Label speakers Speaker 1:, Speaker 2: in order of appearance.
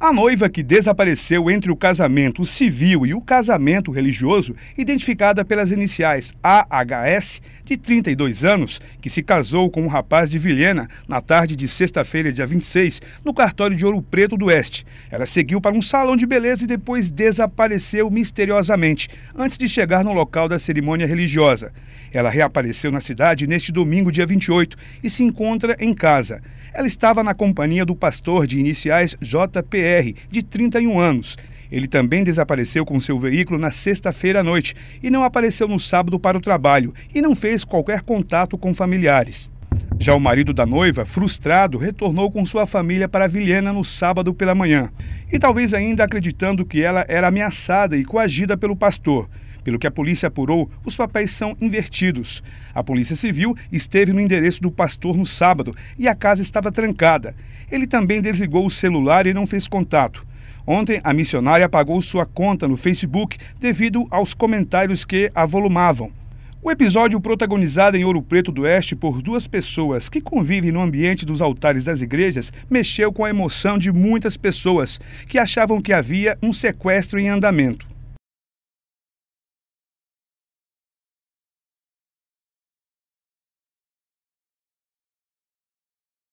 Speaker 1: A noiva que desapareceu entre o casamento civil e o casamento religioso, identificada pelas iniciais AHS, de 32 anos, que se casou com um rapaz de Vilhena na tarde de sexta-feira, dia 26, no cartório de Ouro Preto do Oeste. Ela seguiu para um salão de beleza e depois desapareceu misteriosamente, antes de chegar no local da cerimônia religiosa. Ela reapareceu na cidade neste domingo, dia 28, e se encontra em casa. Ela estava na companhia do pastor de iniciais JPR, de 31 anos. Ele também desapareceu com seu veículo na sexta-feira à noite e não apareceu no sábado para o trabalho e não fez qualquer contato com familiares. Já o marido da noiva, frustrado, retornou com sua família para Vilhena no sábado pela manhã. E talvez ainda acreditando que ela era ameaçada e coagida pelo pastor. Pelo que a polícia apurou, os papéis são invertidos. A Polícia Civil esteve no endereço do pastor no sábado e a casa estava trancada. Ele também desligou o celular e não fez contato. Ontem, a missionária apagou sua conta no Facebook devido aos comentários que a volumavam. O episódio protagonizado em Ouro Preto do Oeste por duas pessoas que convivem no ambiente dos altares das igrejas mexeu com a emoção de muitas pessoas que achavam que havia um sequestro em andamento.